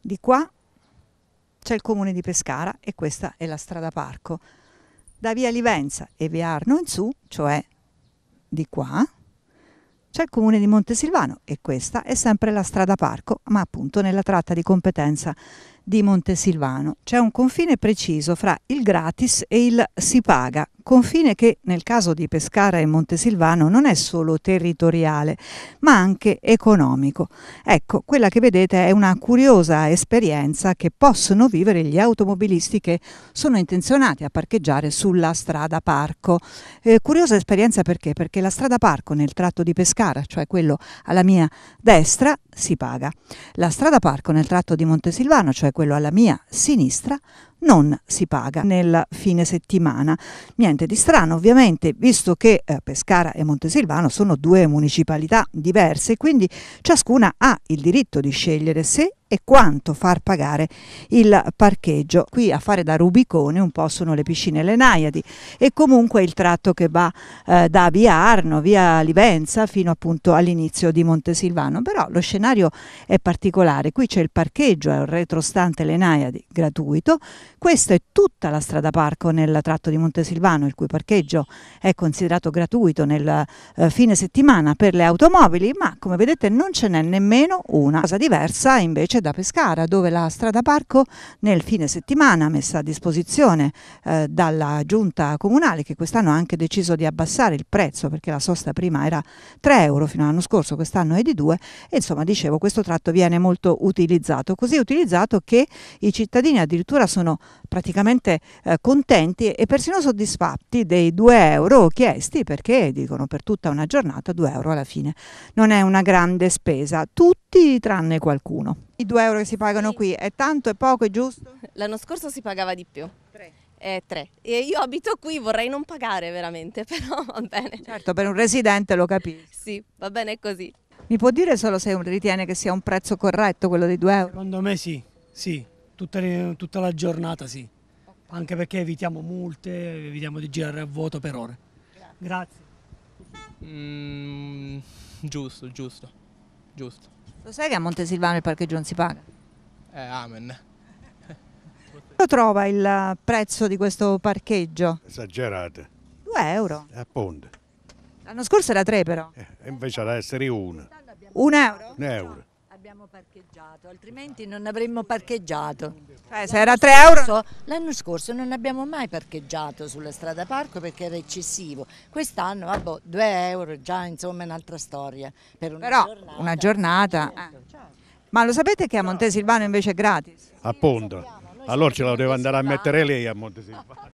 Di qua c'è il comune di Pescara e questa è la strada parco. Da via Livenza e via Arno in su, cioè di qua, c'è il comune di Montesilvano e questa è sempre la strada parco, ma appunto nella tratta di competenza di Montesilvano. C'è un confine preciso fra il gratis e il si paga, confine che nel caso di Pescara e Montesilvano non è solo territoriale, ma anche economico. Ecco, quella che vedete è una curiosa esperienza che possono vivere gli automobilisti che sono intenzionati a parcheggiare sulla strada parco. Eh, curiosa esperienza perché? Perché la strada parco nel tratto di Pescara, cioè quello alla mia destra, si paga. La strada parco nel tratto di Montesilvano, cioè quello alla mia sinistra, non si paga nel fine settimana. Niente di strano ovviamente visto che eh, Pescara e Montesilvano sono due municipalità diverse quindi ciascuna ha il diritto di scegliere se e quanto far pagare il parcheggio. Qui a fare da Rubicone un po' sono le piscine Le Naiadi e comunque il tratto che va eh, da via Arno, via Livenza fino appunto all'inizio di Montesilvano, però lo scenario è particolare, qui c'è il parcheggio, è un retrostante Le Naiadi gratuito, questa è tutta la strada parco nel tratto di Montesilvano, il cui parcheggio è considerato gratuito nel eh, fine settimana per le automobili, ma come vedete non ce n'è nemmeno una. Cosa diversa invece da Pescara, dove la strada parco nel fine settimana messa a disposizione eh, dalla giunta comunale, che quest'anno ha anche deciso di abbassare il prezzo perché la sosta prima era 3 euro fino all'anno scorso, quest'anno è di 2 e insomma dicevo questo tratto viene molto utilizzato, così utilizzato che i cittadini addirittura sono praticamente eh, contenti e persino soddisfatti dei 2 euro chiesti perché dicono per tutta una giornata 2 euro alla fine non è una grande spesa, tutti tranne qualcuno. I 2 euro che si pagano sì. qui è tanto, è poco, è giusto? L'anno scorso si pagava di più. 3. Eh, tre. E io abito qui, vorrei non pagare veramente, però va bene. Certo, per un residente lo capisco. Sì, va bene così. Mi può dire solo se ritiene che sia un prezzo corretto quello dei 2 euro? Secondo me sì, sì tutta, tutta la giornata sì, anche perché evitiamo multe, evitiamo di girare a vuoto per ore. Grazie. Mm, giusto, giusto, giusto. Lo sai che a Montesilvano il parcheggio non si paga? Eh, amen. Lo trova il prezzo di questo parcheggio? Esagerate. 2 euro. Eh, appunto. L'anno scorso era 3 però. Eh, invece adesso è 1. 1 euro? 1 euro abbiamo parcheggiato, altrimenti esatto. non avremmo parcheggiato. Eh, se era 3 euro? L'anno scorso non abbiamo mai parcheggiato sulla strada parco perché era eccessivo. Quest'anno, vabbè, 2 euro già insomma è un'altra storia. Per una Però giornata. una giornata... Eh. Certo, certo. Ma lo sapete che a Montesilvano invece è gratis? Appunto. Allora ce la doveva andare a mettere lei a Montesilvano.